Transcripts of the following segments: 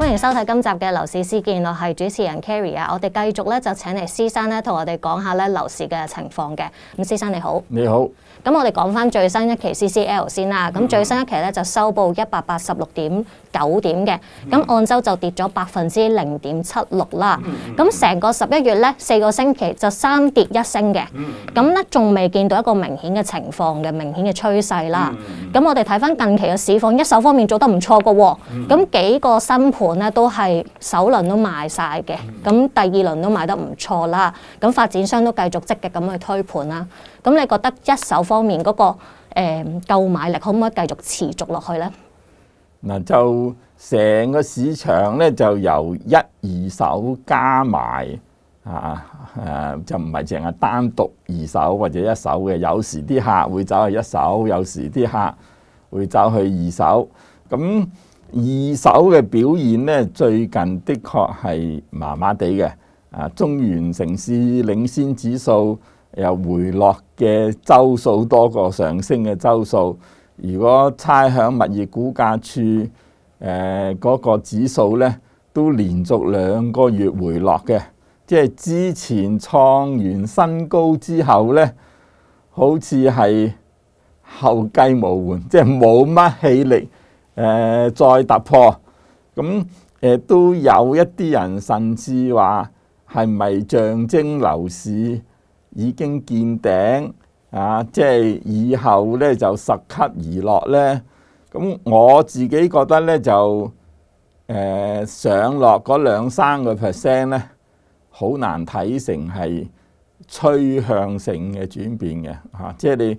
欢迎收睇今集嘅楼市事件，我系主持人 Carrie 啊，我哋继续咧就请嚟施生咧同我哋讲下咧楼市嘅情况嘅。咁施生你好，你好。咁我哋讲翻最新一期 CCL 先啦，咁最新一期咧就收报一百八十六点九点嘅，咁按周就跌咗百分之零点七六啦。咁成个十一月咧四个星期就三跌一升嘅，咁咧仲未见到一个明显嘅情况嘅明显嘅趋势啦。咁我哋睇翻近期嘅市况，一手方面做得唔错噶，咁几个新盘。盤咧都係首輪都賣晒嘅，咁第二輪都賣得唔錯啦。咁發展商都繼續積極咁去推盤啦。咁你覺得一手方面嗰個誒購買力可唔可以繼續持續落去咧？嗱，就成個市場咧，就由一二手加埋啊，誒就唔係淨係單獨二手或者一手嘅。有時啲客會走去一手，有時啲客會走去二手。咁二手嘅表現咧，最近的確係麻麻地嘅。啊，中原城市領先指數又回落嘅週數多過上升嘅週數。如果猜響物業估價處，誒嗰個指數咧都連續兩個月回落嘅，即係之前創完新高之後咧，好似係後繼無援，即係冇乜氣力。誒再突破，咁誒都有一啲人甚至話係咪象徵樓市已經見頂啊？即係以後咧就十級而落咧。咁我自己覺得咧就誒上落嗰兩三個 percent 咧，好難睇成係趨向性嘅轉變嘅嚇。即係你。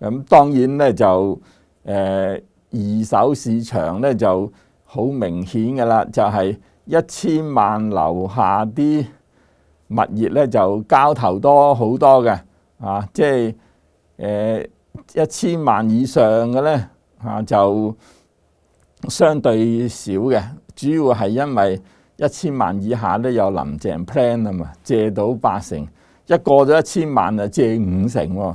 咁當然咧就誒二手市場咧就好明顯嘅啦，就係一千萬樓下啲物業咧就交投多好多嘅啊！即係誒一千萬以上嘅咧啊就相對少嘅，主要係因為一千萬以下咧有林鄭 plan 啊嘛，借到八成，一過咗一千萬就借五成喎。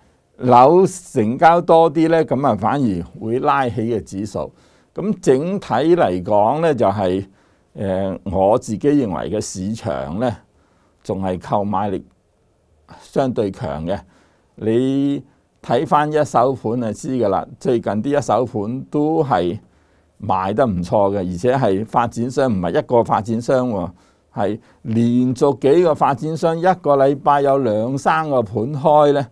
樓成交多啲咧，咁啊反而會拉起嘅指數。咁整體嚟講咧，就係我自己認為嘅市場咧，仲係購買力相對強嘅。你睇翻一手盤就知噶啦。最近啲一手盤都係賣得唔錯嘅，而且係發展商唔係一個發展商喎，係連續幾個發展商一個禮拜有兩三個盤開咧。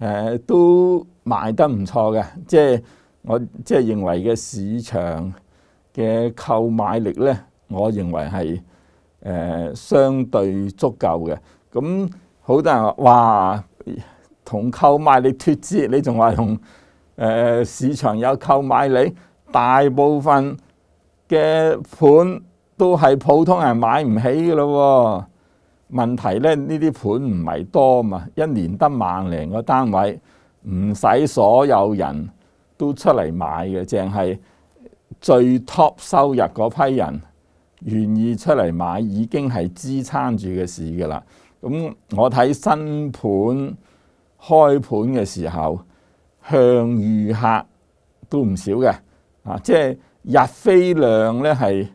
誒都賣得唔錯嘅，即係我即係認為嘅市場嘅購買力咧，我認為係誒相對足夠嘅。咁好多人話同購買力脱節，你仲話同誒市場有購買力，大部分嘅盤都係普通人買唔起嘅咯喎。問題咧，呢啲盤唔係多嘛，一年得萬零個單位，唔使所有人都出嚟買嘅，淨係最 top 收入嗰批人願意出嚟買，已經係支撐住嘅事噶啦。咁我睇新盤開盤嘅時候，向預客都唔少嘅，啊，即係日飛量咧係。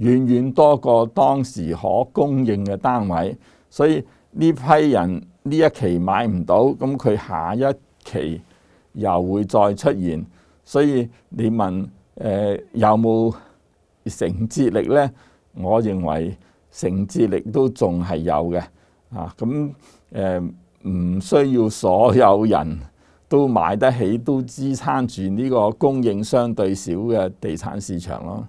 遠遠多過當時可供應嘅單位，所以呢批人呢一期買唔到，咁佢下一期又會再出現。所以你問誒有冇承接力呢？我認為承接力都仲係有嘅啊。咁誒唔需要所有人都買得起，都支撐住呢個供應相對少嘅地產市場咯。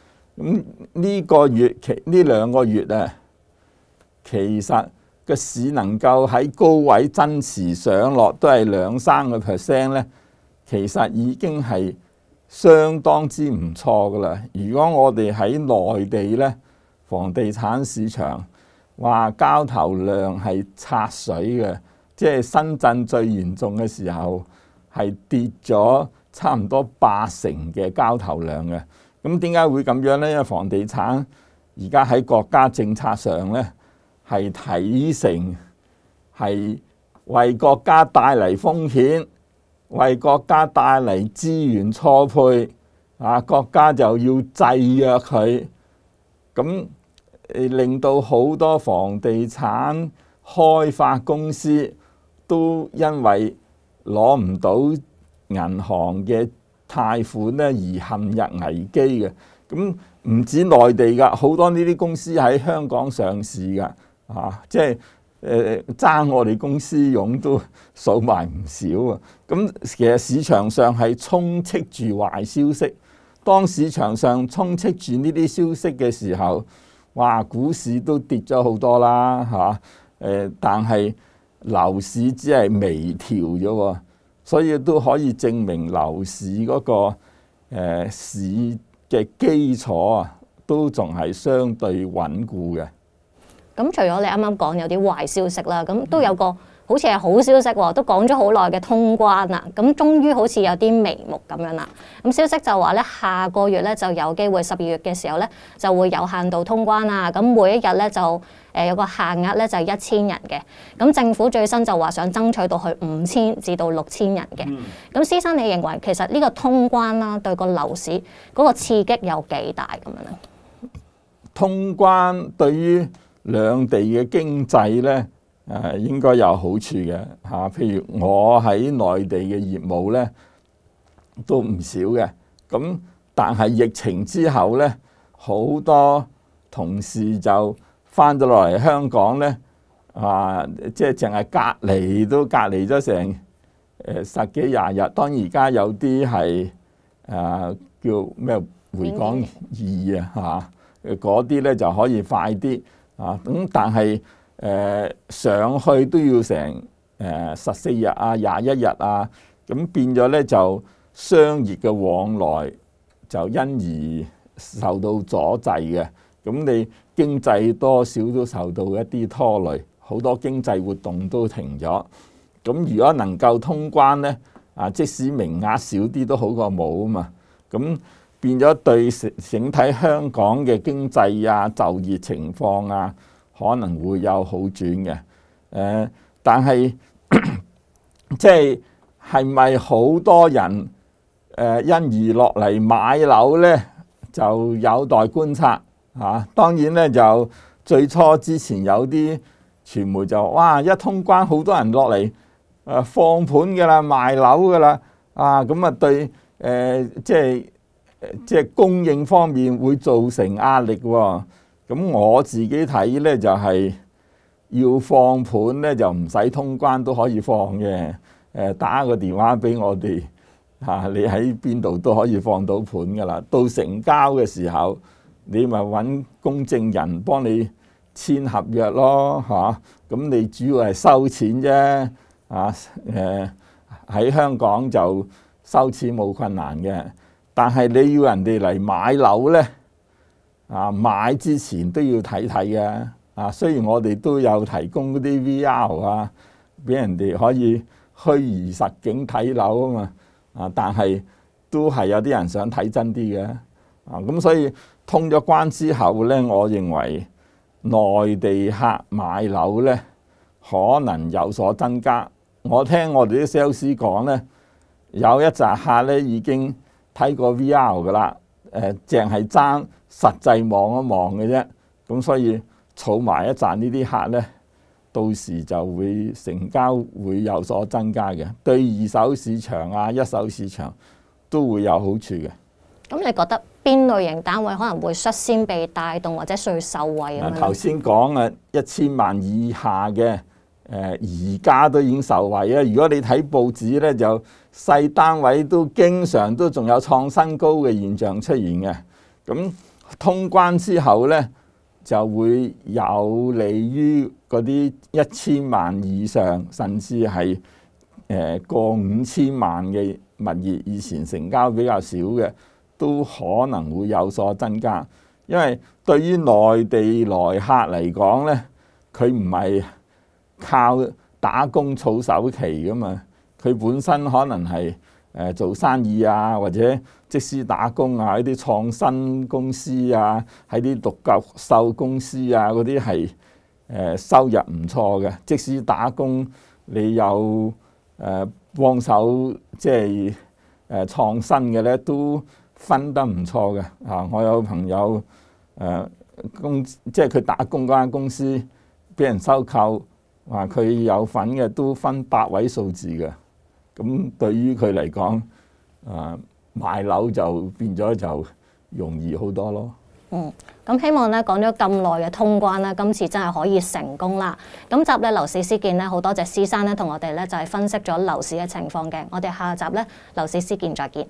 咁呢個月其呢兩個月啊，其實個市能夠喺高位增持上落都係兩三個 percent 咧，其實已經係相當之唔錯噶啦。如果我哋喺內地咧，房地產市場話交投量係拆水嘅，即係深圳最嚴重嘅時候係跌咗差唔多八成嘅交投量嘅。咁點解會咁樣呢？因為房地產而家喺國家政策上咧，係睇成係為國家帶嚟風險，為國家帶嚟資源錯配，啊，國家就要制約佢，咁令到好多房地產開發公司都因為攞唔到銀行嘅。貸款咧而陷入危機嘅，咁唔止內地噶，好多呢啲公司喺香港上市噶，啊，即係誒爭我哋公司用都數埋唔少啊！咁其實市場上係充斥住壞消息，當市場上充斥住呢啲消息嘅時候，哇，股市都跌咗好多啦，嚇！但係樓市只係微調咗。所以都可以證明樓市嗰個市嘅基礎啊，都仲係相對穩固嘅。咁除咗你啱啱講有啲壞消息啦，咁都有個好似係好消息喎，都講咗好耐嘅通關啦，咁終於好似有啲眉目咁樣啦。咁消息就話咧，下個月咧就有機會十二月嘅時候咧就會有限度通關啦。咁每一日咧就。誒有個限額咧，就係一千人嘅。咁政府最新就話想爭取到去五千至到六千人嘅。咁，先生你認為其實呢個通關啦，對個樓市嗰個刺激有幾大咁樣咧？通關對於兩地嘅經濟咧，誒應該有好處嘅嚇。譬如我喺內地嘅業務咧都唔少嘅。咁但係疫情之後咧，好多同事就～翻咗落嚟香港咧，啊，即係淨係隔離都隔離咗成誒十幾廿日。當然而家有啲係啊，叫咩回港二啊，嚇，嗰啲咧就可以快啲啊。咁但係誒上去都要成誒十四日啊，廿一日啊。咁變咗咧就商業嘅往來就因而受到阻滯嘅。咁你經濟多少都受到一啲拖累，好多經濟活動都停咗。咁如果能夠通關呢，啊，即使名額少啲都好過冇啊嘛。咁變咗對整體香港嘅經濟啊、就業情況啊，可能會有好轉嘅。誒，但係 即係係咪好多人誒因而落嚟買樓呢？就有待觀察。啊，當然咧就最初之前有啲傳媒就哇一通關好多人落嚟，誒放盤噶啦，賣樓噶啦，啊咁啊對誒即係即係供應方面會造成壓力喎。咁我自己睇咧就係要放盤咧就唔使通關都可以放嘅。誒打個電話俾我哋，你喺邊度都可以放到盤噶啦。到成交嘅時候。你咪揾公證人幫你簽合約咯，嚇！咁你主要係收錢啫，啊誒喺香港就收錢冇困難嘅。但係你要人哋嚟買樓咧，啊買之前都要睇睇嘅。啊雖然我哋都有提供啲 VR 啊，俾人哋可以虛擬實景睇樓啊嘛，啊但係都係有啲人想睇真啲嘅，啊咁所以。通咗關之後咧，我認為內地客買樓咧可能有所增加。我聽我哋啲 sales 講咧，有一扎客咧已經睇過 VR 噶啦，誒淨係爭實際望一望嘅啫。咁所以儲埋一扎呢啲客咧，到時就會成交會有所增加嘅，對二手市場啊、一手市場都會有好處嘅。咁你覺得？邊類型單位可能會率先被帶動或者最受惠咁樣？頭先講啊，一千萬以下嘅誒，而家都已經受惠啊！如果你睇報紙咧，就細單位都經常都仲有創新高嘅現象出現嘅。咁通關之後咧，就會有利於嗰啲一千萬以上，甚至係誒過五千萬嘅物業，以前成交比較少嘅。都可能會有所增加，因為對於內地來客嚟講咧，佢唔係靠打工儲首期噶嘛，佢本身可能係做生意啊，或者即使打工啊，一啲創新公司啊，喺啲獨角獸公司啊嗰啲係收入唔錯嘅，即使打工你有誒幫手，即係誒創新嘅咧都。分得唔錯嘅，啊！我有朋友，誒公即係佢打工嗰間公司俾人收購，話佢有份嘅都分八位數字嘅，咁對於佢嚟講，啊買樓就變咗就容易好多咯。嗯，咁希望咧講咗咁耐嘅通關咧，今次真係可以成功啦。咁集咧，樓市師見咧，好多謝師生咧同我哋咧就係分析咗樓市嘅情況嘅。我哋下集咧，樓市師見再見。